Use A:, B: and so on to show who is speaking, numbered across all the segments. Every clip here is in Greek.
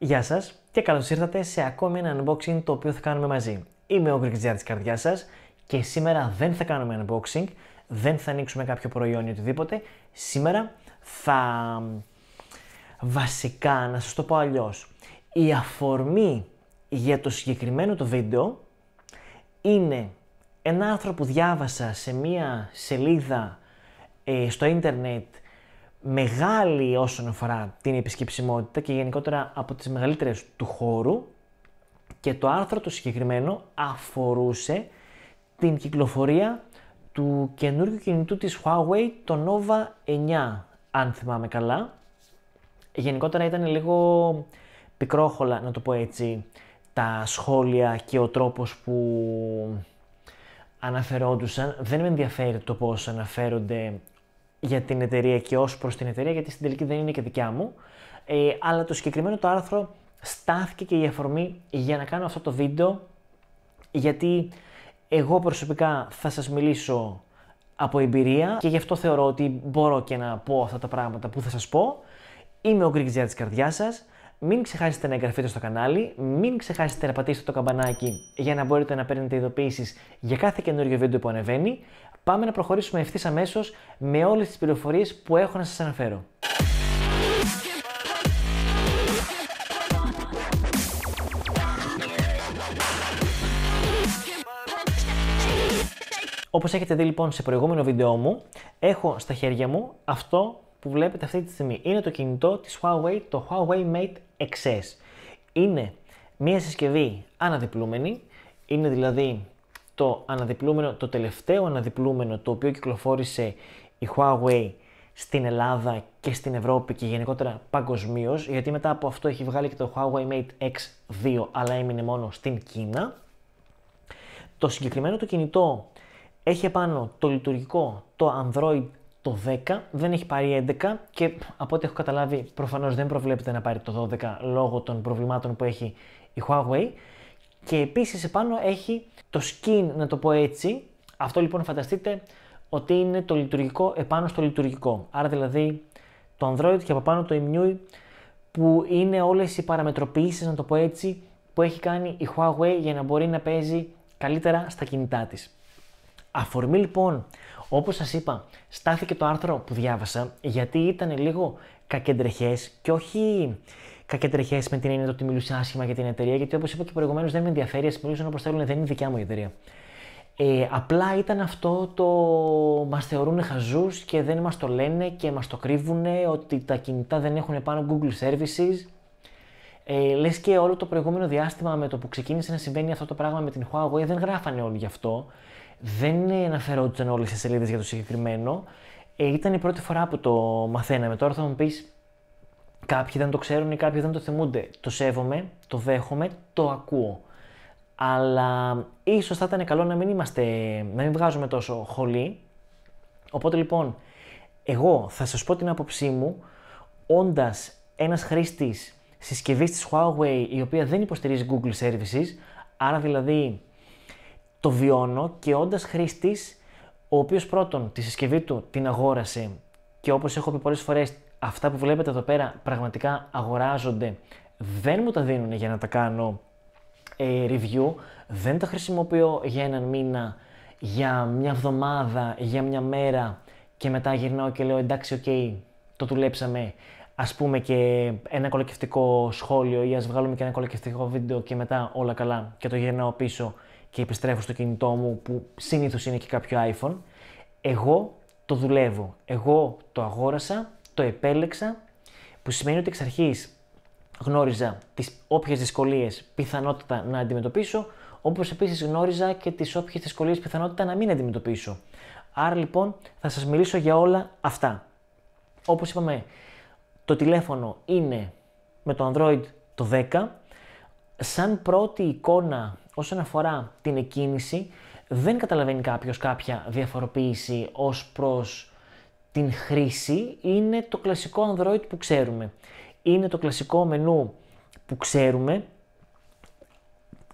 A: Γεια σας και καλώς ήρθατε σε ακόμη ένα unboxing το οποίο θα κάνουμε μαζί. Είμαι ο Γκριτζιά της καρδιάς σας και σήμερα δεν θα κάνουμε unboxing, δεν θα ανοίξουμε κάποιο προϊόν ή οτιδήποτε. Σήμερα θα βασικά, να σας το πω αλλιώς, η αφορμή για το συγκεκριμένο το βίντεο είναι ένα άνθρωπο που διάβασα σε μία σελίδα ε, στο ίντερνετ μεγάλη όσον αφορά την επισκεψιμότητα και γενικότερα από τις μεγαλύτερες του χώρου και το άρθρο το συγκεκριμένο αφορούσε την κυκλοφορία του καινούργιου κινητού της Huawei, το Nova 9, αν θυμάμαι καλά. Γενικότερα ήταν λίγο πικρόχολα, να το πω έτσι, τα σχόλια και ο τρόπος που αναφερόντουσαν. Δεν με ενδιαφέρει το πώς αναφέρονται για την εταιρεία και ως προς την εταιρεία, γιατί στην τελική δεν είναι και δικιά μου. Ε, αλλά το συγκεκριμένο το άρθρο στάθηκε και η αφορμή για να κάνω αυτό το βίντεο, γιατί εγώ προσωπικά θα σας μιλήσω από εμπειρία και γι' αυτό θεωρώ ότι μπορώ και να πω αυτά τα πράγματα που θα σας πω. Είμαι ο Greek Jar της καρδιάς σας. Μην ξεχάσετε να εγγραφείτε στο κανάλι, μην ξεχάσετε να πατήσετε το καμπανάκι για να μπορείτε να παίρνετε ειδοποιήσεις για κάθε καινούριο βίντεο που ανεβαίνει πάμε να προχωρήσουμε ευθύς αμέσως με όλες τις πληροφορίες που έχω να σας αναφέρω. Όπως έχετε δει λοιπόν σε προηγούμενο βίντεό μου, έχω στα χέρια μου αυτό που βλέπετε αυτή τη στιγμή. Είναι το κινητό της Huawei, το Huawei Mate XS. Είναι μια συσκευή αναδιπλούμενη, είναι δηλαδή το αναδιπλούμενο, το τελευταίο αναδιπλούμενο το οποίο κυκλοφόρησε η Huawei στην Ελλάδα και στην Ευρώπη και γενικότερα παγκοσμίως, γιατί μετά από αυτό έχει βγάλει και το Huawei Mate X2, αλλά έμεινε μόνο στην Κίνα. Το συγκεκριμένο το κινητό έχει πάνω το λειτουργικό, το Android το 10, δεν έχει πάρει 11 και από ό,τι έχω καταλάβει προφανώς δεν προβλέπεται να πάρει το 12 λόγω των προβλημάτων που έχει η Huawei. Και επίσης, επάνω έχει το skin, να το πω έτσι. Αυτό λοιπόν φανταστείτε ότι είναι το λειτουργικό επάνω στο λειτουργικό. Άρα δηλαδή το Android και από πάνω το MIUI που είναι όλες οι παραμετροποιήσεις, να το πω έτσι, που έχει κάνει η Huawei για να μπορεί να παίζει καλύτερα στα κινητά της. Αφορμή λοιπόν, όπως σας είπα, στάθηκε το άρθρο που διάβασα γιατί ήταν λίγο κακεντρεχές και όχι τριχέ με την έννοια ότι μιλούσε άσχημα για την εταιρεία, γιατί όπως είπα και προηγουμένως δεν με ενδιαφέρει, ας μιλήσουν όπω θέλουν, δεν είναι δικιά μου η εταιρεία. Ε, απλά ήταν αυτό το μας θεωρούν χαζούς και δεν μας το λένε και μας το κρύβουν ότι τα κινητά δεν έχουν πάνω Google Services. Ε, λες και όλο το προηγούμενο διάστημα με το που ξεκίνησε να συμβαίνει αυτό το πράγμα με την Huawei δεν γράφανε όλοι γι' αυτό. Δεν αναφερόντουσαν όλες τι σελίδες για το συγκεκριμένο. Ε, ήταν η πρώτη φορά που το μαθαίναμε. Τώρα θα μου πεις. Κάποιοι δεν το ξέρουν ή κάποιοι δεν το θυμούνται. Το σέβομαι, το δέχομαι, το ακούω. Αλλά ίσως θα ήταν καλό να μην είμαστε, να μην βγάζουμε τόσο χολή. Οπότε λοιπόν, εγώ θα σας πω την άποψή μου, όντας ένας χρήστης συσκευής της Huawei, η οποία δεν υποστηρίζει Google Services, άρα δηλαδή το βιώνω και όντας χρήστης, ο οποίος πρώτον τη συσκευή του την αγόρασε και όπως έχω πει πολλές φορές αυτά που βλέπετε εδώ πέρα πραγματικά αγοράζονται. Δεν μου τα δίνουν για να τα κάνω ε, review, δεν τα χρησιμοποιώ για έναν μήνα, για μια εβδομάδα, για μια μέρα και μετά γυρνάω και λέω εντάξει, οκ, okay, το δουλέψαμε. Ας πούμε και ένα κολακευτικό σχόλιο ή ας βγάλουμε και ένα κολακευτικό βίντεο και μετά όλα καλά και το γυρνάω πίσω και επιστρέφω στο κινητό μου που συνήθως είναι και κάποιο iPhone. Εγώ το δουλεύω. Εγώ το αγόρασα το επέλεξα, που σημαίνει ότι εξ αρχής γνώριζα τις όποιες δυσκολίες πιθανότητα να αντιμετωπίσω, όπως επίσης γνώριζα και τις όποιες δυσκολίες πιθανότητα να μην αντιμετωπίσω. Άρα λοιπόν θα σας μιλήσω για όλα αυτά. Όπως είπαμε, το τηλέφωνο είναι με το Android το 10. Σαν πρώτη εικόνα όσον αφορά την εκκίνηση, δεν καταλαβαίνει κάποιος κάποια διαφοροποίηση ως προς στην χρήση είναι το κλασικό Android που ξέρουμε. Είναι το κλασικό μενού που ξέρουμε.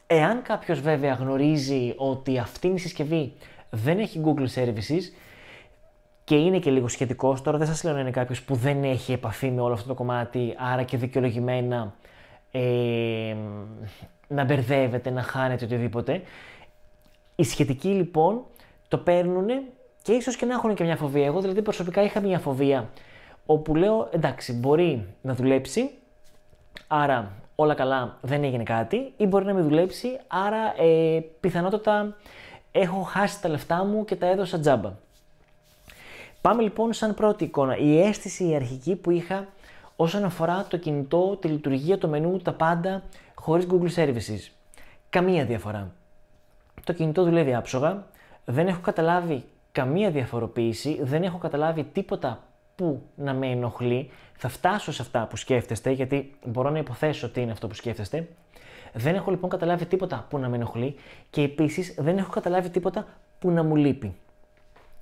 A: Εάν κάποιος βέβαια γνωρίζει ότι αυτή η συσκευή δεν έχει Google Services και είναι και λίγο σχετικός, τώρα δεν σας λέω να είναι κάποιος που δεν έχει επαφή με όλο αυτό το κομμάτι, άρα και δικαιολογημένα ε, να μπερδεύεται, να χάνεται οτιδήποτε. Οι σχετικοί λοιπόν το παίρνουν και ίσως και να έχουν και μια φοβία. Εγώ δηλαδή προσωπικά είχα μια φοβία όπου λέω εντάξει, μπορεί να δουλέψει, άρα όλα καλά, δεν έγινε κάτι, ή μπορεί να μην δουλέψει, άρα ε, πιθανότατα έχω χάσει τα λεφτά μου και τα έδωσα τζάμπα. Πάμε λοιπόν σαν πρώτη εικόνα. Η αίσθηση η αρχική που είχα όσον αφορά το κινητό, τη λειτουργία, το μενού, τα πάντα, χωρίς Google Services. Καμία διαφορά. Το κινητό δουλεύει άψογα, δεν έχω καταλάβει καμία διαφοροποίηση, δεν έχω καταλάβει τίποτα που να με ενοχλεί. Θα φτάσω σε αυτά που σκέφτεστε, γιατί μπορώ να υποθέσω τι είναι αυτό που σκέφτεστε. Δεν έχω λοιπόν καταλάβει τίποτα που να με ενοχλεί και επίσης δεν έχω καταλάβει τίποτα που να μου λείπει.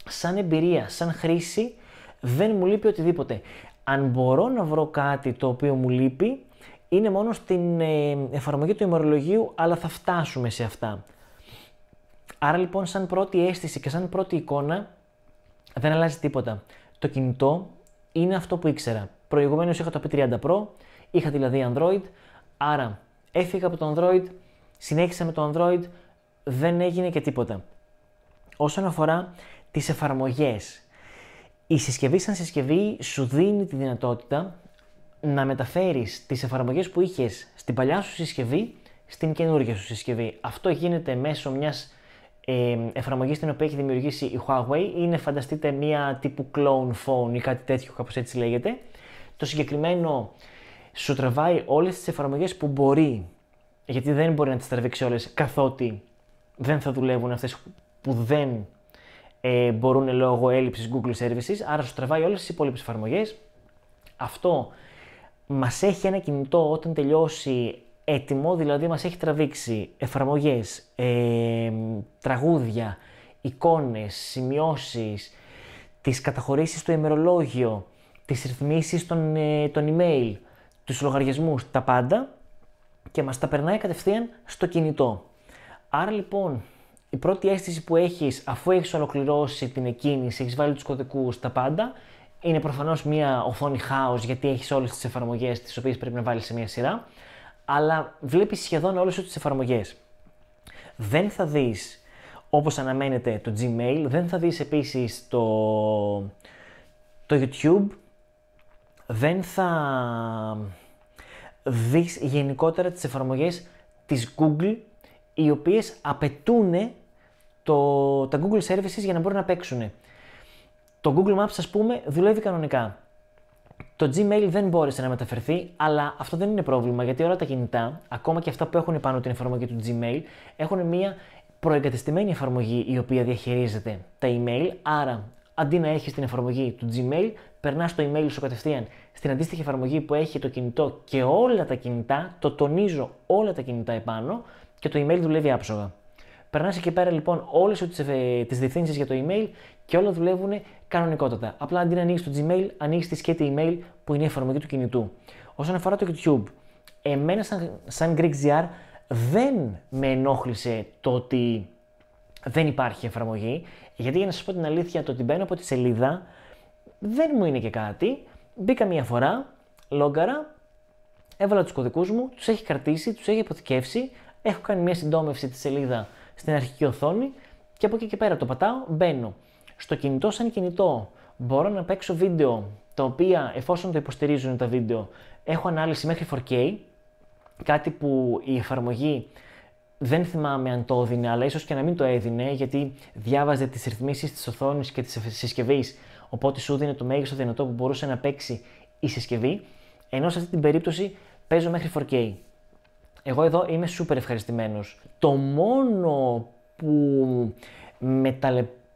A: Σαν εμπειρία, σαν χρήση, δεν μου λείπει οτιδήποτε. Αν μπορώ να βρω κάτι το οποίο μου λείπει, είναι μόνο στην ε, εφαρμογή του ημερολογίου, αλλά θα φτάσουμε σε αυτά. Άρα λοιπόν, σαν πρώτη αίσθηση και σαν πρώτη εικόνα, δεν αλλάζει τίποτα. Το κινητό είναι αυτό που ήξερα. Προηγουμένως είχα το P30 Pro, είχα δηλαδή Android, άρα έφυγα από το Android, συνέχισα με το Android, δεν έγινε και τίποτα. Όσον αφορά τις εφαρμογές, η συσκευή σαν συσκευή σου δίνει τη δυνατότητα να μεταφέρεις τις εφαρμογές που είχες στην παλιά σου συσκευή στην καινούργια σου συσκευή. Αυτό γίνεται μέσω μιας ε, εφαρμογή στην οποία έχει δημιουργήσει η Huawei είναι φανταστείτε μία τύπου clone phone ή κάτι τέτοιο κάπως έτσι λέγεται. Το συγκεκριμένο σου τραβάει όλες τις εφαρμογές που μπορεί, γιατί δεν μπορεί να τις τραβήξει όλες καθότι δεν θα δουλεύουν αυτές που δεν ε, μπορούν λόγω έλλειψης Google Services, άρα σου τραβάει όλες τις υπόλοιπες εφαρμογές. Αυτό μας έχει ένα κινητό όταν τελειώσει έτοιμο, δηλαδή μας έχει τραβήξει εφαρμογές, ε, τραγούδια, εικόνες, σημειώσεις, τις καταχωρήσεις στο ημερολόγιο, τις ρυθμίσεις των, ε, email, τους λογαριασμούς, τα πάντα και μας τα περνάει κατευθείαν στο κινητό. Άρα λοιπόν η πρώτη αίσθηση που έχεις αφού έχεις ολοκληρώσει την εκκίνηση, έχεις βάλει τους κωδικούς, τα πάντα, είναι προφανώς μια οθόνη χάος γιατί έχεις όλες τις εφαρμογές τις οποίες πρέπει να βάλεις σε μια σειρά αλλά βλέπεις σχεδόν όλες τις τι εφαρμογές. Δεν θα δεις, όπως αναμένεται το Gmail, δεν θα δεις επίσης το, το YouTube, δεν θα δεις γενικότερα τις εφαρμογές της Google οι οποίες απαιτούν το, τα Google Services για να μπορούν να παίξουν. Το Google Maps, ας πούμε, δουλεύει κανονικά. Το Gmail δεν μπόρεσε να μεταφερθεί, αλλά αυτό δεν είναι πρόβλημα γιατί όλα τα κινητά, ακόμα και αυτά που έχουν πάνω την εφαρμογή του Gmail, έχουν μια προεγκατεστημένη εφαρμογή η οποία διαχειρίζεται τα email. Άρα, αντί να έχεις την εφαρμογή του Gmail, περνάς το email σου κατευθείαν στην αντίστοιχη εφαρμογή που έχει το κινητό και όλα τα κινητά, το τονίζω όλα τα κινητά επάνω και το email δουλεύει άψογα. Περνάς εκεί πέρα λοιπόν όλες τις διευθύνσεις για το email και όλα δουλεύουν κανονικότατα. Απλά αντί να ανοίξεις το Gmail, ανοίξεις τη σκέτη email που είναι η εφαρμογή του κινητού. Όσον αφορά το YouTube, εμένα σαν, σαν GreekGR δεν με ενόχλησε το ότι δεν υπάρχει εφαρμογή, γιατί για να σας πω την αλήθεια, το ότι μπαίνω από τη σελίδα δεν μου είναι και κάτι. Μπήκα μία φορά, λόγκαρα, έβαλα τους κωδικούς μου, τους έχει κρατήσει, τους έχει αποθηκεύσει, έχω κάνει μία συντόμευση τη σελίδα στην αρχική οθόνη και από εκεί και πέρα το πατάω, μπαίνω στο κινητό σαν κινητό. Μπορώ να παίξω βίντεο, τα οποία εφόσον το υποστηρίζουν τα βίντεο, έχω ανάλυση μέχρι 4K, κάτι που η εφαρμογή δεν θυμάμαι αν το έδινε, αλλά ίσως και να μην το έδινε, γιατί διάβαζε τις ρυθμίσεις της οθόνης και της συσκευής, οπότε σου δίνει το μέγιστο δυνατό που μπορούσε να παίξει η συσκευή, ενώ σε αυτή την περίπτωση παίζω μέχρι 4K. Εγώ εδώ είμαι σούπερ ευχαριστημένος. Το μόνο που με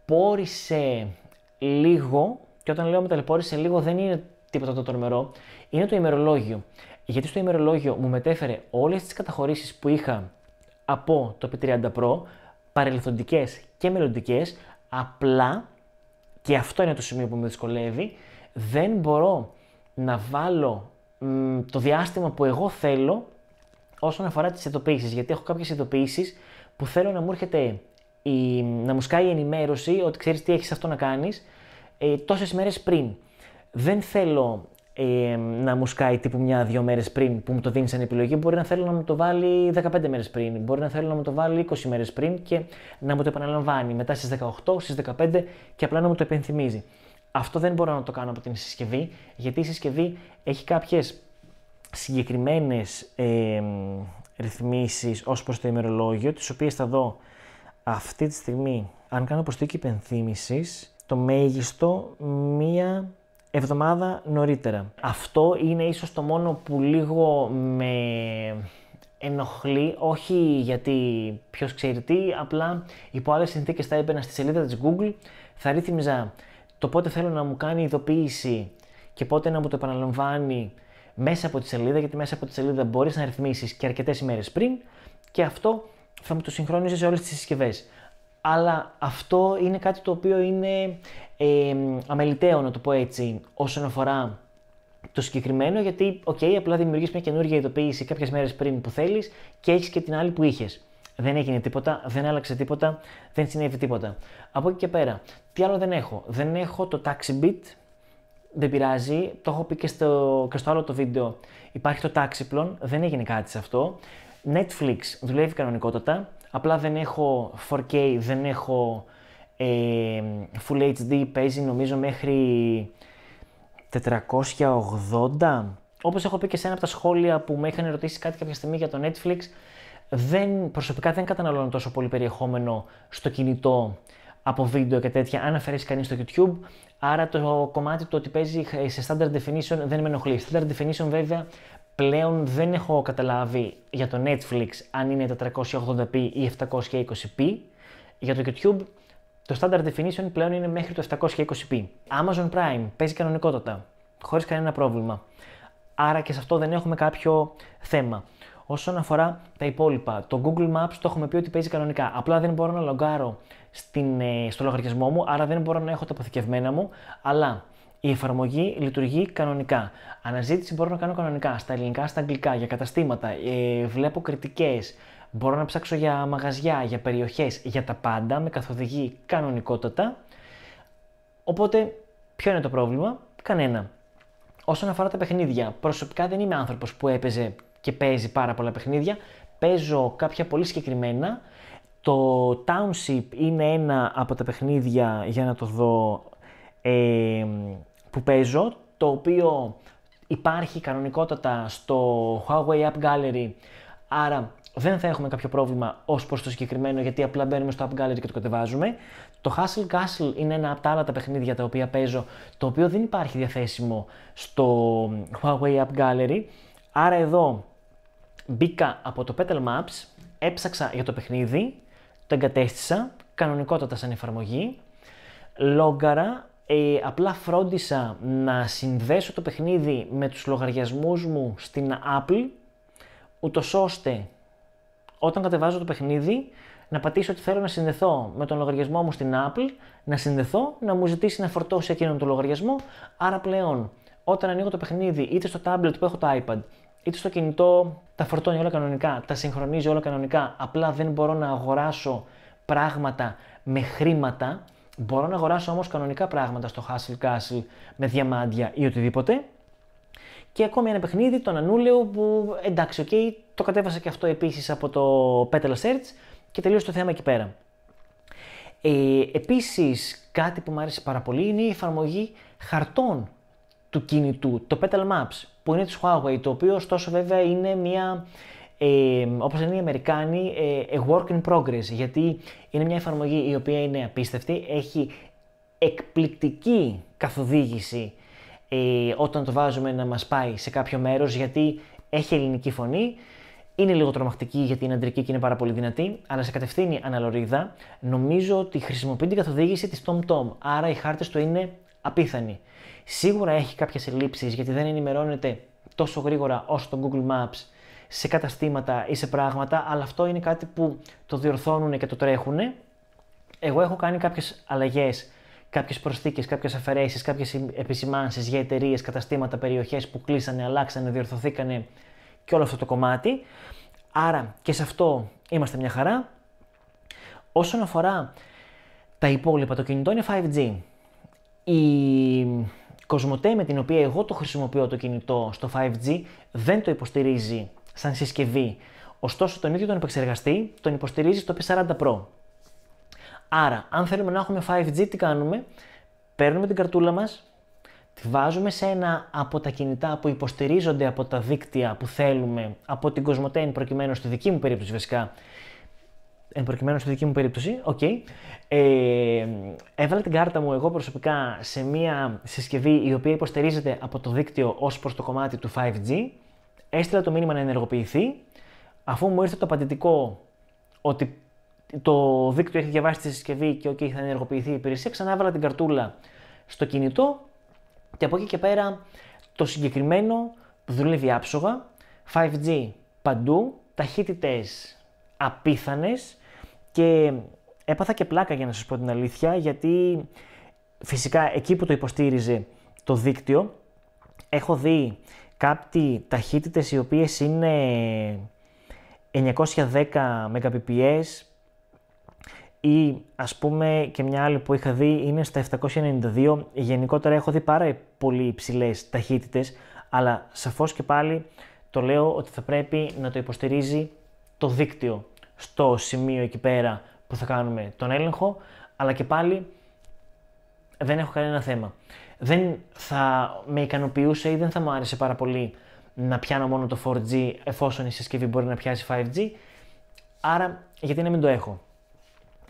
A: ταλαιπώρησε λίγο, και όταν λέω με ταλαιπώρησε λίγο δεν είναι τίποτα το τρομερό, είναι το ημερολόγιο. Γιατί στο ημερολόγιο μου μετέφερε όλες τις καταχωρήσεις που είχα από το P30 Pro, παρελθοντικές και μελλοντικές, απλά, και αυτό είναι το σημείο που με δυσκολεύει, δεν μπορώ να βάλω το διάστημα που εγώ θέλω όσον αφορά τις ειδοποιήσεις, γιατί έχω κάποιες ειδοποιήσεις που θέλω να μου έρχεται η, να μου σκάει η ενημέρωση ότι ξέρεις τι έχεις αυτό να κάνεις ε, τόσες μέρες πριν. Δεν θέλω ε, να μου σκάει τύπου μια-δύο μέρες πριν που μου το δίνεις σαν επιλογή. Μπορεί να θέλω να μου το βάλει 15 μέρες πριν, μπορεί να θέλω να μου το βάλει 20 μέρες πριν και να μου το επαναλαμβάνει μετά στις 18, στι 15 και απλά να μου το επενθυμίζει. Αυτό δεν μπορώ να το κάνω από την συσκευή, γιατί η συσκευή έχει κάποιες συγκεκριμένες ε, ρυθμίσεις ως προς το ημερολόγιο, τις οποίες θα δω αυτή τη στιγμή, αν κάνω προσθήκη υπενθύμησης, το μέγιστο μία εβδομάδα νωρίτερα. Αυτό είναι ίσως το μόνο που λίγο με ενοχλεί, όχι γιατί ποιος ξέρει τι, απλά υπό άλλες συνθήκες θα έπαινα στη σελίδα της Google, θα ρύθμιζα το πότε θέλω να μου κάνει ειδοποίηση και πότε να μου το επαναλαμβάνει μέσα από τη σελίδα, γιατί μέσα από τη σελίδα μπορείς να ρυθμίσεις και αρκετές ημέρες πριν και αυτό θα μου το συγχρόνιζες σε όλες τις συσκευές. Αλλά αυτό είναι κάτι το οποίο είναι ε, αμεληταίο, να το πω έτσι, όσον αφορά το συγκεκριμένο, γιατί, οκ, okay, απλά δημιουργείς μια καινούργια ειδοποίηση κάποιες μέρες πριν που θέλεις και έχεις και την άλλη που είχες. Δεν έγινε τίποτα, δεν άλλαξε τίποτα, δεν συνέβη τίποτα. Από εκεί και πέρα, τι άλλο δεν έχω. Δεν έχω το taxi beat, δεν πειράζει, το έχω πει και στο, και στο άλλο το βίντεο. Υπάρχει το taxiplon, δεν έγινε κάτι σε αυτό. Netflix δουλεύει κανονικότατα, απλά δεν έχω 4K, δεν έχω ε, Full HD, παίζει νομίζω μέχρι 480. Όπως έχω πει και σε ένα από τα σχόλια που με είχαν ερωτήσει κάτι κάποια στιγμή για το Netflix, δεν, προσωπικά δεν καταναλώνω τόσο πολύ περιεχόμενο στο κινητό από βίντεο και τέτοια, αν αφαιρέσεις κανείς στο YouTube, άρα το κομμάτι του ότι παίζει ε, σε standard definition δεν με ενοχλεί. Standard definition βέβαια πλέον δεν έχω καταλάβει για το Netflix αν είναι τα 480p ή 720p. Για το YouTube το standard definition πλέον είναι μέχρι το 720p. Amazon Prime παίζει κανονικότατα, χωρίς κανένα πρόβλημα. Άρα και σε αυτό δεν έχουμε κάποιο θέμα. Όσον αφορά τα υπόλοιπα, το Google Maps το έχουμε πει ότι παίζει κανονικά. Απλά δεν μπορώ να λογκάρω ε, στο λογαριασμό μου, άρα δεν μπορώ να έχω τα αποθηκευμένα μου, αλλά η εφαρμογή λειτουργεί κανονικά. Αναζήτηση μπορώ να κάνω κανονικά, στα ελληνικά, στα αγγλικά, για καταστήματα. Ε, βλέπω κριτικές. Μπορώ να ψάξω για μαγαζιά, για περιοχές, για τα πάντα, με καθοδηγεί κανονικότατα. Οπότε, ποιο είναι το πρόβλημα, κανένα. Όσον αφορά τα παιχνίδια, προσωπικά δεν είμαι άνθρωπος που έπαιζε και παίζει πάρα πολλά παιχνίδια. Παίζω κάποια πολύ συγκεκριμένα. Το Township είναι ένα από τα παιχνίδια, για να το δω, που παίζω, το οποίο υπάρχει κανονικότατα στο Huawei App Gallery, άρα δεν θα έχουμε κάποιο πρόβλημα ως προς το συγκεκριμένο, γιατί απλά μπαίνουμε στο App Gallery και το κατεβάζουμε. Το Hustle Castle είναι ένα από τα άλλα τα παιχνίδια τα οποία παίζω, το οποίο δεν υπάρχει διαθέσιμο στο Huawei App Gallery, άρα εδώ μπήκα από το Petal Maps, έψαξα για το παιχνίδι, το εγκατέστησα, κανονικότατα σαν εφαρμογή, λόγκαρα ε, απλά φρόντισα να συνδέσω το παιχνίδι με τους λογαριασμούς μου στην Apple, ούτως ώστε όταν κατεβάζω το παιχνίδι να πατήσω ότι θέλω να συνδεθώ με τον λογαριασμό μου στην Apple, να συνδεθώ, να μου ζητήσει να φορτώσει εκείνον τον λογαριασμό, άρα πλέον όταν ανοίγω το παιχνίδι είτε στο tablet που έχω το iPad, είτε στο κινητό τα φορτώνει όλα κανονικά, τα συγχρονίζει όλα κανονικά, απλά δεν μπορώ να αγοράσω πράγματα με χρήματα, Μπορώ να αγοράσω όμως κανονικά πράγματα στο Hustle Castle με διαμάντια ή οτιδήποτε. Και ακόμη ένα παιχνίδι, τον Ανούλεο, που εντάξει, okay, το κατέβασα και αυτό επίσης από το Petal Search και τελείωσε το θέμα εκεί πέρα. Ε, επίσης, κάτι που μου άρεσε πάρα πολύ είναι η εφαρμογή χαρτών του κινητού, το Petal Maps, που είναι της Huawei, το οποίο ωστόσο βέβαια είναι μια ε, όπως είναι οι Αμερικάνοι, ε, work in progress, γιατί είναι μια εφαρμογή η οποία είναι απίστευτη, έχει εκπληκτική καθοδήγηση ε, όταν το βάζουμε να μας πάει σε κάποιο μέρος, γιατί έχει ελληνική φωνή, είναι λίγο τρομακτική γιατί είναι αντρική και είναι πάρα πολύ δυνατή, αλλά σε κατευθύνει αναλωρίδα. Νομίζω ότι χρησιμοποιεί την καθοδήγηση της TomTom, άρα οι χάρτες του είναι απίθανοι. Σίγουρα έχει κάποιες ελλείψεις γιατί δεν ενημερώνεται τόσο γρήγορα όσο το Google Maps σε καταστήματα ή σε πράγματα, αλλά αυτό είναι κάτι που το διορθώνουν και το τρέχουν. Εγώ έχω κάνει κάποιες αλλαγές, κάποιες προσθήκες, κάποιες αφαιρέσεις, κάποιες επισημάνσεις για εταιρείες, καταστήματα, περιοχές που κλείσανε, αλλάξανε, διορθωθήκανε και όλο αυτό το κομμάτι. Άρα και σε αυτό είμαστε μια χαρά. Όσον αφορά τα υπόλοιπα, το κινητό είναι 5G. Η Κοσμοτέ με την οποία εγώ το χρησιμοποιώ το κινητό στο 5G δεν το υποστηρίζει σαν συσκευή. Ωστόσο, τον ίδιο τον επεξεργαστή τον υποστηρίζει στο P40 Pro. Άρα, αν θέλουμε να έχουμε 5G, τι κάνουμε. Παίρνουμε την καρτούλα μας, τη βάζουμε σε ένα από τα κινητά που υποστηρίζονται από τα δίκτυα που θέλουμε, από την Κοσμοτέ προκειμένου στη δική μου περίπτωση βασικά. εν προκειμένου στη δική μου περίπτωση, οκ. Okay. Ε, έβαλα την κάρτα μου εγώ προσωπικά σε μια συσκευή η οποία υποστηρίζεται από το δίκτυο ως προς το κομμάτι του 5G Έστειλα το μήνυμα να ενεργοποιηθεί. Αφού μου ήρθε το απαντητικό ότι το δίκτυο έχει διαβάσει τη συσκευή και ότι θα ενεργοποιηθεί η υπηρεσία, έβαλα την καρτούλα στο κινητό και από εκεί και πέρα το συγκεκριμένο δουλεύει άψογα. 5G παντού, ταχύτητες, απίθανες και έπαθα και πλάκα για να σας πω την αλήθεια γιατί φυσικά εκεί που το υποστήριζε το δίκτυο έχω δει κάτι ταχύτητες οι οποίες είναι 910 Mbps ή ας πούμε και μια άλλη που είχα δει είναι στα 792. Γενικότερα έχω δει πάρα πολύ υψηλές ταχύτητες, αλλά σαφώς και πάλι το λέω ότι θα πρέπει να το υποστηρίζει το δίκτυο στο σημείο εκεί πέρα που θα κάνουμε τον έλεγχο, αλλά και πάλι δεν έχω κανένα θέμα δεν θα με ικανοποιούσε ή δεν θα μου άρεσε πάρα πολύ να πιάνω μόνο το 4G εφόσον η συσκευή μπορεί να πιάσει 5G. Άρα, γιατί να μην το έχω.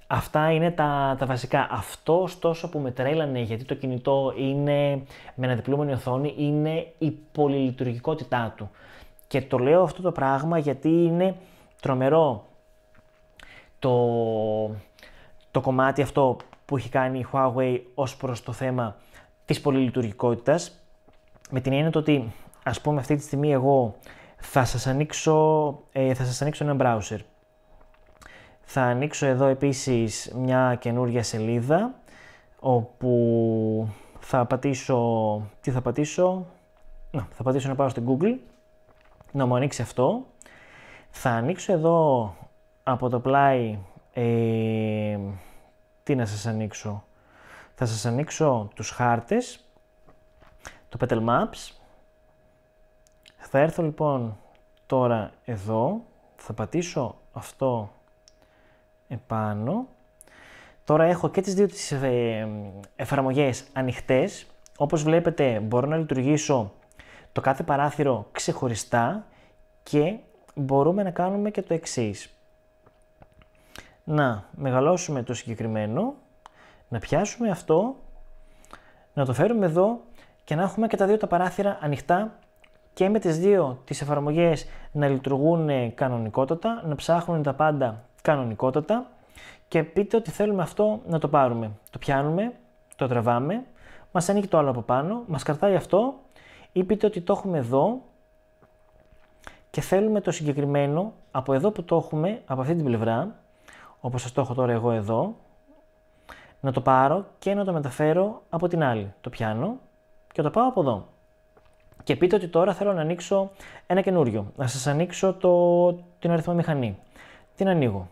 A: Αυτά είναι τα, τα βασικά. Αυτό ωστόσο που με τρέλανε γιατί το κινητό είναι με αναδιπλούμενη οθόνη είναι η πολυλειτουργικότητά του. Και το λέω αυτό το πράγμα γιατί είναι τρομερό το, το κομμάτι αυτό που έχει κάνει η Huawei ως προς το θέμα της πολυλειτουργικότητας. με την έννοια ότι ας πούμε αυτή τη στιγμή εγώ θα σας ανοίξω, ε, θα σας ανοίξω ένα browser. Θα ανοίξω εδώ επίσης μια καινούργια σελίδα όπου θα πατήσω, τι θα πατήσω, να, θα πατήσω να πάω στην Google, να μου ανοίξει αυτό. Θα ανοίξω εδώ από το πλάι, ε, τι να σας ανοίξω, θα σας ανοίξω τους χάρτες, το Petal Maps. Θα έρθω λοιπόν τώρα εδώ, θα πατήσω αυτό επάνω. Τώρα έχω και τις δύο τις ε, εφαρμογές ανοιχτές. Όπως βλέπετε μπορώ να λειτουργήσω το κάθε παράθυρο ξεχωριστά και μπορούμε να κάνουμε και το εξής. Να μεγαλώσουμε το συγκεκριμένο να πιάσουμε αυτό, να το φέρουμε εδώ και να έχουμε και τα δύο τα παράθυρα ανοιχτά και με τις δύο τις εφαρμογές να λειτουργούν κανονικότατα, να ψάχνουν τα πάντα κανονικότατα και πείτε ότι θέλουμε αυτό να το πάρουμε. Το πιάνουμε, το τραβάμε, μας ανοίγει το άλλο από πάνω, μας κρατάει αυτό ή πείτε ότι το έχουμε εδώ και θέλουμε το συγκεκριμένο από εδώ που το έχουμε, από αυτή την πλευρά, όπως σας το έχω τώρα εγώ εδώ, να το πάρω και να το μεταφέρω από την άλλη. Το πιάνω και το πάω από εδώ. Και πείτε ότι τώρα θέλω να ανοίξω ένα καινούριο. Να σας ανοίξω το, την αριθμομηχανή. Την ανοίγω.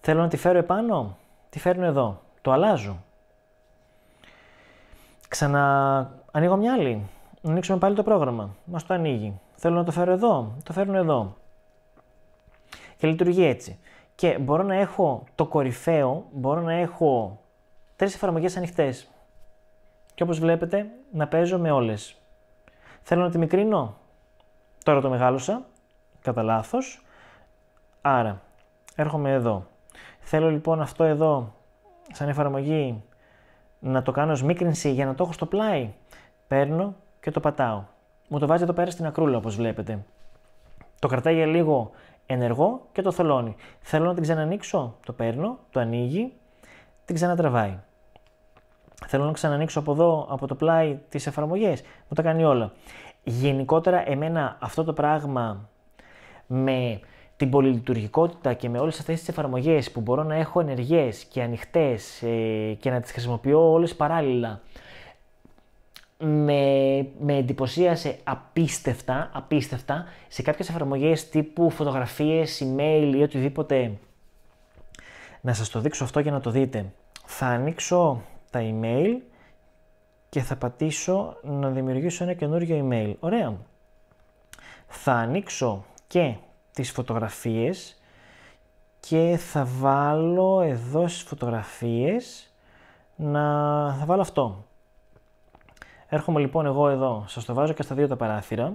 A: Θέλω να τη φέρω επάνω. Τη φέρνω εδώ. Το αλλάζω. Ξανα ανοίγω μια άλλη. Να ανοίξουμε πάλι το πρόγραμμα. Μας το ανοίγει. Θέλω να το φέρω εδώ. Το φέρνω εδώ. Και λειτουργεί έτσι. Και μπορώ να έχω το κορυφαίο, μπορώ να έχω τρεις εφαρμογές ανοιχτές. Και όπως βλέπετε, να παίζω με όλες. Θέλω να τη μικρύνω. Τώρα το μεγάλωσα, κατά λάθος. Άρα, έρχομαι εδώ. Θέλω λοιπόν αυτό εδώ, σαν εφαρμογή, να το κάνω ως μίκρυνση για να το έχω στο πλάι. Παίρνω και το πατάω. Μου το βάζει εδώ πέρα στην ακρούλα, όπως βλέπετε. Το κρατάει για λίγο ενεργό και το θολώνει. Θέλω να την ξανανοίξω, το παίρνω, το ανοίγει, την ξανατραβάει. Θέλω να ξανανοίξω από εδώ, από το πλάι, τις εφαρμογές, μου τα κάνει όλα. Γενικότερα εμένα αυτό το πράγμα με την πολυλειτουργικότητα και με όλες αυτές τις εφαρμογές που μπορώ να έχω ενεργές και ανοιχτές ε, και να τις χρησιμοποιώ όλες παράλληλα, με, με εντυπωσίασε απίστευτα, απίστευτα σε κάποιες εφαρμογές τύπου φωτογραφίες, email ή οτιδήποτε. Να σας το δείξω αυτό για να το δείτε. Θα ανοίξω τα email και θα πατήσω να δημιουργήσω ένα καινούριο email. Ωραία. Θα ανοίξω και τις φωτογραφίες και θα βάλω εδώ στις φωτογραφίες να θα βάλω αυτό. Έρχομαι λοιπόν εγώ εδώ, σας το βάζω και στα δύο τα παράθυρα.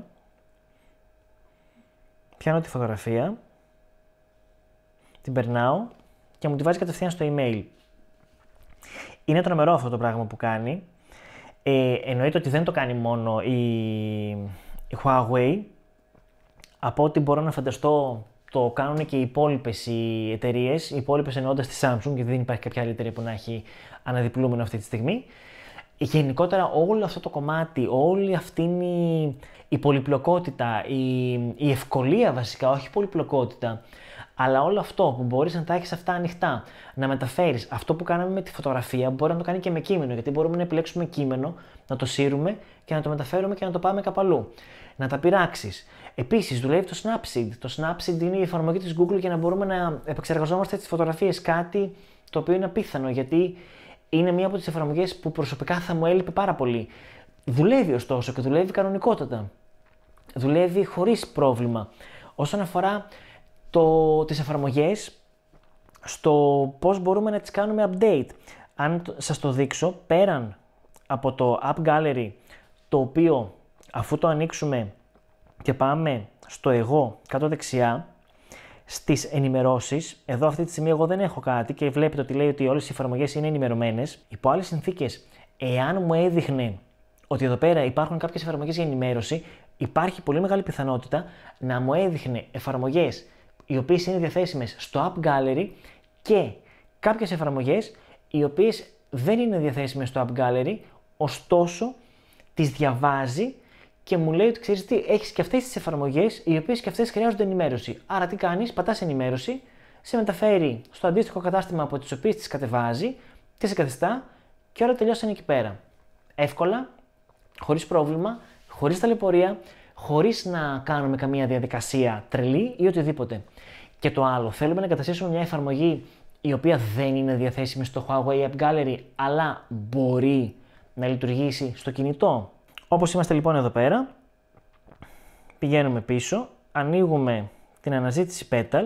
A: Πιάνω τη φωτογραφία, την περνάω και μου τη βάζει κατευθείαν στο email. Είναι τρομερό αυτό το πράγμα που κάνει. Ε, εννοείται ότι δεν το κάνει μόνο η, Huawei. Από ό,τι μπορώ να φανταστώ το κάνουν και οι υπόλοιπες οι εταιρείες, οι υπόλοιπες εννοώντας τη Samsung, γιατί δεν υπάρχει κάποια άλλη εταιρεία που να έχει αναδιπλούμενο αυτή τη στιγμή γενικότερα όλο αυτό το κομμάτι, όλη αυτή η, πολυπλοκότητα, η, η ευκολία βασικά, όχι η πολυπλοκότητα, αλλά όλο αυτό που μπορείς να τα έχεις αυτά ανοιχτά, να μεταφέρεις αυτό που κάναμε με τη φωτογραφία, μπορεί να το κάνει και με κείμενο. Γιατί μπορούμε να επιλέξουμε κείμενο, να το σύρουμε και να το μεταφέρουμε και να το πάμε κάπου αλλού. Να τα πειράξεις. Επίσης, δουλεύει το Snapseed. Το Snapseed είναι η εφαρμογή της Google για να μπορούμε να επεξεργαζόμαστε τις φωτογραφίες. Κάτι το οποίο είναι απίθανο γιατί είναι μία από τις εφαρμογές που προσωπικά θα μου έλειπε πάρα πολύ. Δουλεύει ωστόσο και δουλεύει κανονικότατα. Δουλεύει χωρίς πρόβλημα. Όσον αφορά το, τις εφαρμογές, στο πώς μπορούμε να τις κάνουμε update. Αν σας το δείξω, πέραν από το App Gallery, το οποίο αφού το ανοίξουμε και πάμε στο εγώ κάτω δεξιά, στις ενημερώσεις. Εδώ, αυτή τη στιγμή, εγώ δεν έχω κάτι και βλέπετε ότι λέει ότι όλες οι εφαρμογές είναι ενημερωμένες. Υπό άλλες συνθήκες, εάν μου έδειχνε ότι εδώ πέρα υπάρχουν κάποιες εφαρμογές για ενημέρωση, υπάρχει πολύ μεγάλη πιθανότητα να μου έδειχνε εφαρμογές οι οποίες είναι διαθέσιμες στο App Gallery και κάποιες εφαρμογές οι οποίες δεν είναι διαθέσιμες στο App Gallery, ωστόσο τις διαβάζει και μου λέει ότι ξέρεις τι, έχεις και αυτές τις εφαρμογές, οι οποίες και αυτές χρειάζονται ενημέρωση. Άρα τι κάνεις, πατάς ενημέρωση, σε μεταφέρει στο αντίστοιχο κατάστημα από τις οποίες τις κατεβάζει, τις σε καθιστά και όλα τελειώσαν εκεί πέρα. Εύκολα, χωρίς πρόβλημα, χωρίς ταλαιπωρία, χωρίς να κάνουμε καμία διαδικασία τρελή ή οτιδήποτε. Και το άλλο, θέλουμε να καταστήσουμε μια εφαρμογή η οποία δεν είναι διαθέσιμη στο Huawei App Gallery, αλλά μπορεί να λειτουργήσει στο κινητό, όπως είμαστε λοιπόν εδώ πέρα, πηγαίνουμε πίσω, ανοίγουμε την αναζήτηση petal,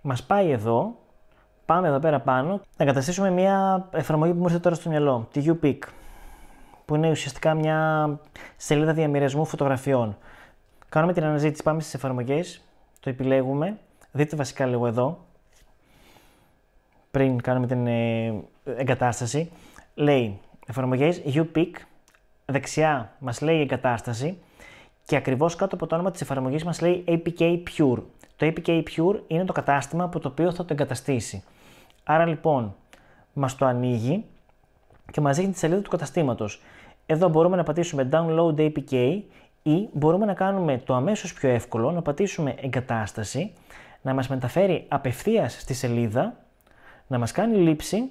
A: μας πάει εδώ, πάμε εδώ πέρα πάνω, να καταστήσουμε μια εφαρμογή που μου έρθει τώρα στο μυαλό, τη UPIC, που είναι ουσιαστικά μια σελίδα διαμοιρασμού φωτογραφιών. Κάνουμε την αναζήτηση, πάμε στις εφαρμογές, το επιλέγουμε, δείτε βασικά λίγο εδώ, πριν κάνουμε την ε, εγκατάσταση, λέει εφαρμογές U-Pick, δεξιά μας λέει εγκατάσταση και ακριβώς κάτω από το όνομα της εφαρμογής μας λέει APK Pure. Το APK Pure είναι το κατάστημα από το οποίο θα το εγκαταστήσει. Άρα λοιπόν μας το ανοίγει και μας δείχνει τη σελίδα του καταστήματος. Εδώ μπορούμε να πατήσουμε Download APK ή μπορούμε να κάνουμε το αμέσως πιο εύκολο, να πατήσουμε εγκατάσταση, να μας μεταφέρει απευθείας στη σελίδα, να μας κάνει λήψη,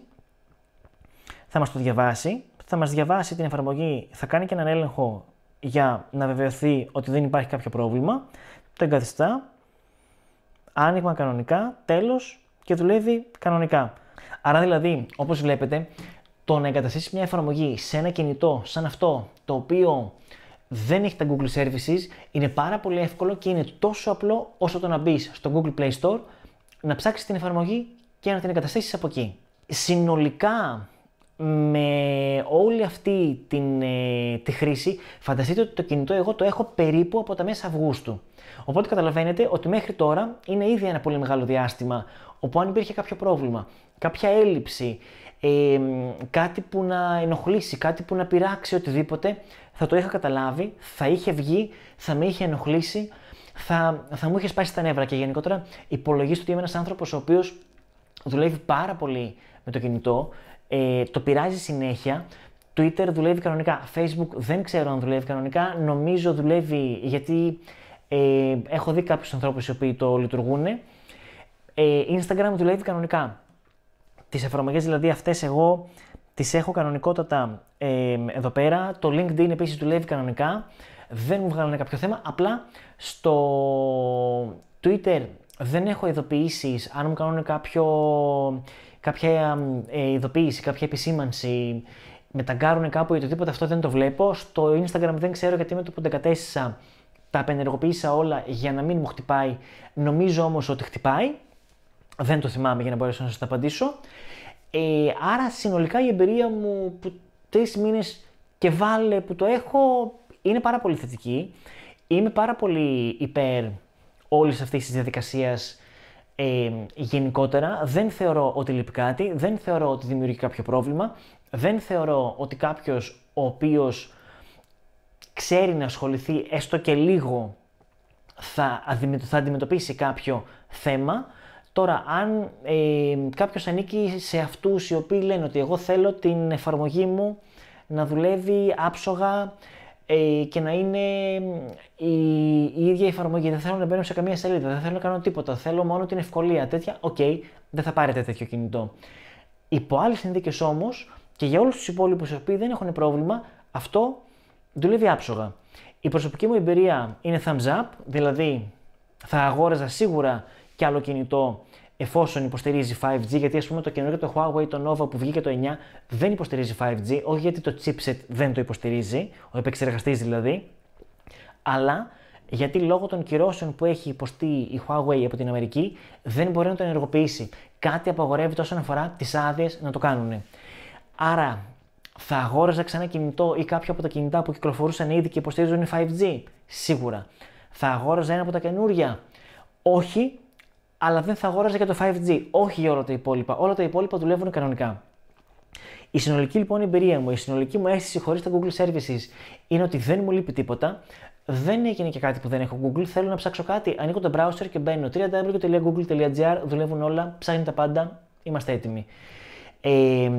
A: θα μας το διαβάσει θα μας διαβάσει την εφαρμογή, θα κάνει και έναν έλεγχο για να βεβαιωθεί ότι δεν υπάρχει κάποιο πρόβλημα, το εγκαθιστά, άνοιγμα κανονικά, τέλος και δουλεύει κανονικά. Άρα δηλαδή, όπως βλέπετε, το να εγκαταστήσει μια εφαρμογή σε ένα κινητό σαν αυτό, το οποίο δεν έχει τα Google Services, είναι πάρα πολύ εύκολο και είναι τόσο απλό όσο το να μπεις στο Google Play Store, να ψάξεις την εφαρμογή και να την εγκαταστήσεις από εκεί. Συνολικά με όλη αυτή την, ε, τη χρήση, φανταστείτε ότι το κινητό εγώ το έχω περίπου από τα μέσα Αυγούστου. Οπότε καταλαβαίνετε ότι μέχρι τώρα είναι ήδη ένα πολύ μεγάλο διάστημα όπου αν υπήρχε κάποιο πρόβλημα, κάποια έλλειψη, ε, κάτι που να ενοχλήσει, κάτι που να πειράξει οτιδήποτε, θα το είχα καταλάβει, θα είχε βγει, θα με είχε ενοχλήσει, θα, θα μου είχε σπάσει τα νεύρα και γενικότερα υπολογίστε ότι είμαι ένας άνθρωπος ο οποίος δουλεύει πάρα πολύ με το κινητό, ε, το πειράζει συνέχεια. Twitter δουλεύει κανονικά. Facebook δεν ξέρω αν δουλεύει κανονικά. Νομίζω δουλεύει γιατί ε, έχω δει κάποιους ανθρώπους οι οποίοι το λειτουργούν. Ε, Instagram δουλεύει κανονικά. Τις εφαρμογές δηλαδή αυτές εγώ τις έχω κανονικότατα ε, εδώ πέρα. Το LinkedIn επίσης δουλεύει κανονικά. Δεν μου βγάλανε κάποιο θέμα. Απλά στο Twitter δεν έχω ειδοποιήσεις αν μου κάνουν κάποιο κάποια ε, ειδοποίηση, κάποια επισήμανση, με ταγκάρουν κάπου ή οτιδήποτε, αυτό δεν το βλέπω. Στο Instagram δεν ξέρω γιατί με το που τα κατέστησα, τα απενεργοποίησα όλα για να μην μου χτυπάει. Νομίζω όμως ότι χτυπάει. Δεν το θυμάμαι για να μπορέσω να σας τα απαντήσω. Ε, άρα συνολικά η εμπειρία μου που τρεις μήνες και βάλε που το έχω είναι πάρα πολύ θετική. Είμαι πάρα πολύ υπέρ όλης αυτής της διαδικασίας γενικότερα δεν θεωρώ ότι λείπει κάτι, δεν θεωρώ ότι δημιουργεί κάποιο πρόβλημα, δεν θεωρώ ότι κάποιος ο οποίος ξέρει να ασχοληθεί έστω και λίγο θα, αντιμετωπίσει κάποιο θέμα. Τώρα, αν ε, κάποιος ανήκει σε αυτούς οι οποίοι λένε ότι εγώ θέλω την εφαρμογή μου να δουλεύει άψογα, ε, και να είναι η, ίδια η εφαρμογή. Δεν θέλω να μπαίνω σε καμία σελίδα, δεν θέλω να κάνω τίποτα. Θέλω μόνο την ευκολία. Τέτοια, οκ, δεν θα πάρετε τέτοιο κινητό. Υπό άλλες συνθήκες όμως και για όλους τους υπόλοιπους οι οποίοι δεν έχουν πρόβλημα, αυτό δουλεύει άψογα. Η προσωπική μου εμπειρία είναι thumbs up, δηλαδή θα αγόραζα σίγουρα και άλλο κινητό εφόσον υποστηρίζει 5G, γιατί ας πούμε το καινούργιο το Huawei, το Nova που βγήκε το 9, δεν υποστηρίζει 5G, όχι γιατί το chipset δεν το υποστηρίζει, ο επεξεργαστής δηλαδή, αλλά γιατί λόγω των κυρώσεων που έχει υποστεί η Huawei από την Αμερική δεν μπορεί να το ενεργοποιήσει. Κάτι απαγορεύεται όσον αφορά τις άδειες να το κάνουν. Άρα, θα αγόραζα ξανά κινητό ή κάποιο από τα κινητά που κυκλοφορούσαν ήδη και υποστηρίζουν 5G. Σίγουρα. Θα αγόραζα ένα από τα καινούρια. Όχι, αλλά δεν θα αγόραζα για το 5G. Όχι για όλα τα υπόλοιπα. Όλα τα υπόλοιπα δουλεύουν κανονικά. Η συνολική λοιπόν εμπειρία μου, η συνολική μου αίσθηση χωρίς τα Google Services είναι ότι δεν μου λείπει τίποτα. Δεν έγινε και κάτι που δεν έχω Google. Θέλω να ψάξω κάτι. Ανοίγω το browser και μπαίνω. www.google.gr δουλεύουν όλα, ψάχνει τα πάντα. Είμαστε έτοιμοι. Ε,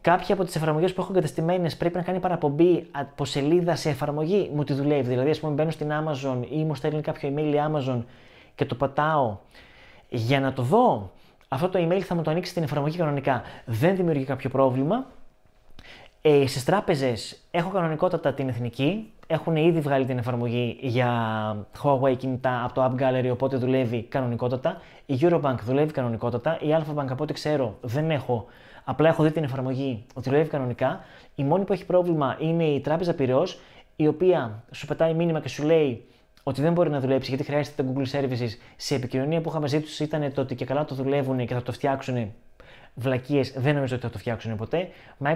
A: κάποια από τις εφαρμογές που έχω εγκαταστημένε πρέπει να κάνει παραπομπή από σελίδα σε εφαρμογή. Μου τη δουλεύει. Δηλαδή, ας πούμε, μπαίνω στην Amazon ή μου στέλνει κάποιο email η Amazon και το πατάω για να το δω, αυτό το email θα μου το ανοίξει την εφαρμογή κανονικά. Δεν δημιουργεί κάποιο πρόβλημα. Ε, Στις τράπεζες έχω κανονικότατα την εθνική. Έχουν ήδη βγάλει την εφαρμογή για Huawei κινητά από το App Gallery, οπότε δουλεύει κανονικότατα. Η Eurobank δουλεύει κανονικότατα. Η Bank, από ό,τι ξέρω δεν έχω. Απλά έχω δει την εφαρμογή ότι δουλεύει κανονικά. Η μόνη που έχει πρόβλημα είναι η Τράπεζα Πυραιός, η οποία σου πετάει μήνυμα και σου λέει ότι δεν μπορεί να δουλέψει γιατί χρειάζεται τα Google Services. Σε επικοινωνία που είχα μαζί τους ήταν το ότι και καλά το δουλεύουν και θα το φτιάξουν βλακίες, δεν νομίζω ότι θα το φτιάξουν ποτέ. My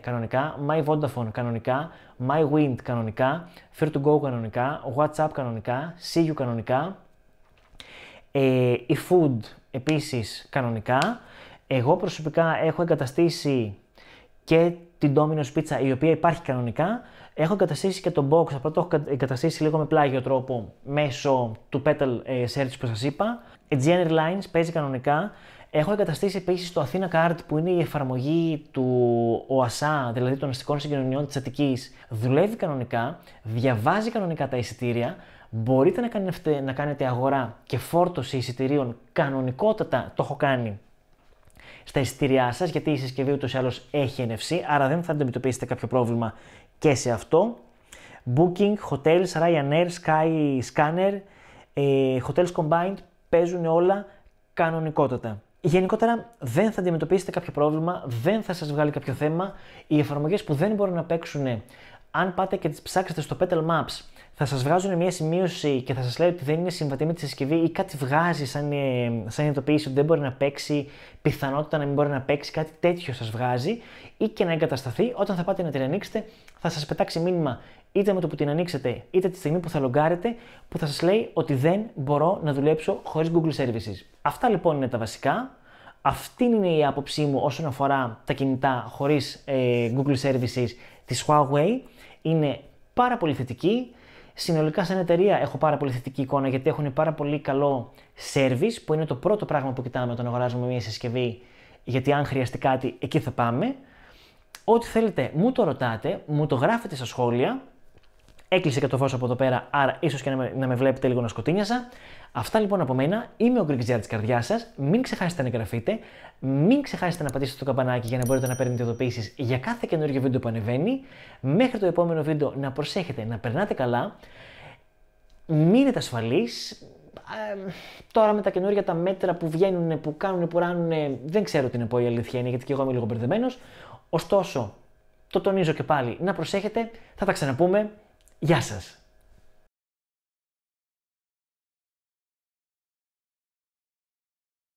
A: κανονικά, My Vodafone κανονικά, My Wind κανονικά, Fear to Go κανονικά, WhatsApp κανονικά, See κανονικά, ε, η Food επίσης κανονικά. Εγώ προσωπικά έχω εγκαταστήσει και την Domino's Pizza η οποία υπάρχει κανονικά Έχω εγκαταστήσει και το box, απλά το έχω εγκαταστήσει λίγο με πλάγιο τρόπο μέσω του petal ε, search που σας είπα. Gen Airlines παίζει κανονικά. Έχω εγκαταστήσει επίσης το Athena Card που είναι η εφαρμογή του ΟΑΣΑ, δηλαδή των αστικών συγκοινωνιών της Αττικής. Δουλεύει κανονικά, διαβάζει κανονικά τα εισιτήρια. Μπορείτε να κάνετε, να κάνετε αγορά και φόρτωση εισιτηρίων κανονικότατα. Το έχω κάνει στα εισιτήριά σας, γιατί η συσκευή ούτως ή άλλως έχει NFC, άρα δεν θα αντιμετωπίσετε κάποιο πρόβλημα και σε αυτό. Booking, Hotels, Ryanair, Sky, Scanner, ε, Hotels Combined παίζουν όλα κανονικότατα. Γενικότερα δεν θα αντιμετωπίσετε κάποιο πρόβλημα, δεν θα σας βγάλει κάποιο θέμα. Οι εφαρμογές που δεν μπορούν να παίξουν, αν πάτε και τις ψάξετε στο Petal Maps, θα σας βγάζουν μια σημείωση και θα σας λέει ότι δεν είναι συμβατή με τη συσκευή ή κάτι βγάζει σαν, ε, σαν ειδοποίηση ότι δεν μπορεί να παίξει, πιθανότητα να μην μπορεί να παίξει, κάτι τέτοιο σας βγάζει ή και να εγκατασταθεί όταν θα πάτε να την ανοίξετε θα σας πετάξει μήνυμα είτε με το που την ανοίξετε, είτε τη στιγμή που θα λογκάρετε, που θα σας λέει ότι δεν μπορώ να δουλέψω χωρίς Google Services. Αυτά λοιπόν είναι τα βασικά. Αυτή είναι η άποψή μου όσον αφορά τα κινητά χωρίς ε, Google Services της Huawei. Είναι πάρα πολύ θετική. Συνολικά σαν εταιρεία έχω πάρα πολύ θετική εικόνα γιατί έχουν πάρα πολύ καλό service που είναι το πρώτο πράγμα που κοιτάμε όταν αγοράζουμε μια συσκευή γιατί αν χρειαστεί κάτι εκεί θα πάμε. Ό,τι θέλετε, μου το ρωτάτε, μου το γράφετε στα σχόλια. Έκλεισε και το φως από εδώ πέρα, άρα ίσως και να με, βλέπετε λίγο να σκοτίνιασα. Αυτά λοιπόν από μένα. Είμαι ο Γκριγκζιά της καρδιάς σας. Μην ξεχάσετε να εγγραφείτε. Μην ξεχάσετε να πατήσετε το καμπανάκι για να μπορείτε να παίρνετε ειδοποιήσεις για κάθε καινούργιο βίντεο που ανεβαίνει. Μέχρι το επόμενο βίντεο να προσέχετε να περνάτε καλά. Μείνετε ασφαλείς. τώρα με τα καινούργια τα μέτρα που βγαίνουν, που κάνουν, που ράνουν, δεν ξέρω τι να πω η αλήθεια είναι, γιατί και εγώ είμαι λίγο μπερδεμένος. Ωστόσο, το τονίζω και πάλι, να προσέχετε, θα τα ξαναπούμε. Γεια σας!